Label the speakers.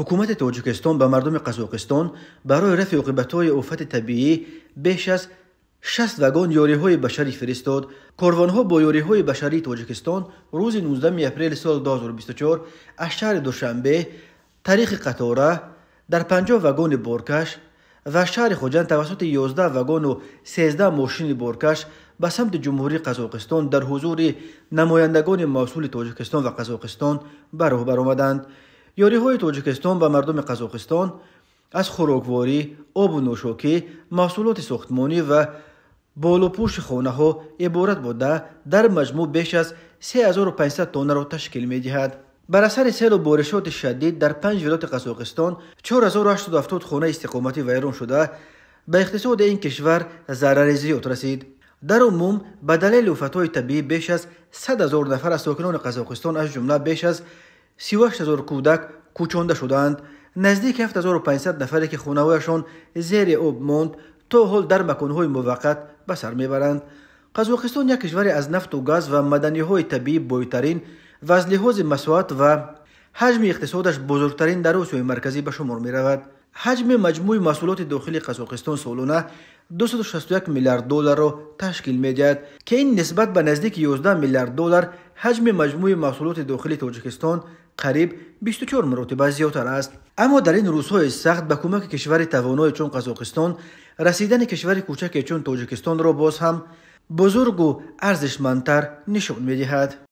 Speaker 1: ҳукумати тоҷикистон ба мардуми қазоқистон барои рафи оқибатҳои офати табиӣ беш аз шаст вагон ёриҳои башарӣ фиристод корвонҳо бо ёриҳои башарии тоҷикистон рӯзи 19 апрели соли 2024 аз шаҳри душанбе тариқи қатора дар панҷоҳ вагони боркаш ва шаҳри хоҷанд тавассути 11 вагону 13 мошини боркаш ба самти ҷумҳурии қазоқистон дар ҳузури намояндагони масъули тоҷикистон ва қазоқистон ба роҳ баромаданд ёриҳои тоҷикистон ба мардуми қазоқистон аз хӯрокворӣ обу нӯшокӣ маҳсулоти сохтмонӣ ва болопӯши хонаҳо иборат буда дар маҷмӯъ беш аз 3500 тоннаро ташкил медиҳад бар асари селу боришоти шадид дар панҷ вилояти қазоқистон 487 хона истиқоматӣ вайрон шуда ба иқтисоди ин кишвар зарари зиёд расид дар умум ба далели уфатҳои табиӣ беш аз 100 ҳазор нафар аз сокинони қазоқистон аз ҷумла беш аз 38000 кӯдак кӯчонда шуданд наздик 7500 нафаре ки хонаҳояшон зери об монд то ҳол дар маконҳои муваққат ба сар мебаранд қазоқистон як кишваре аз нафту газ ва маданиҳои табиӣ бойтарин ва аз лиҳози масоат ва ҳаҷми иқтисодаш бузургтарин дар осиёи марказӣ ба шумор меравад حجم مجموع محصولات داخلی قزاقستان سالانه 261 میلیارد دلار را تشکیل می‌دهد که این نسبت به نزدیک 11 میلیارد دلار حجم مجموع محصولات داخلی تاجیکستان قریب 24 مرتبه زیادتر است اما در این روزهای سخت به کمک کشور توانای چون قزاقستان رسیدن کشور کوچک چون تاجیکستان را باز هم بزرگ و ارزشمندتر نشان میدهد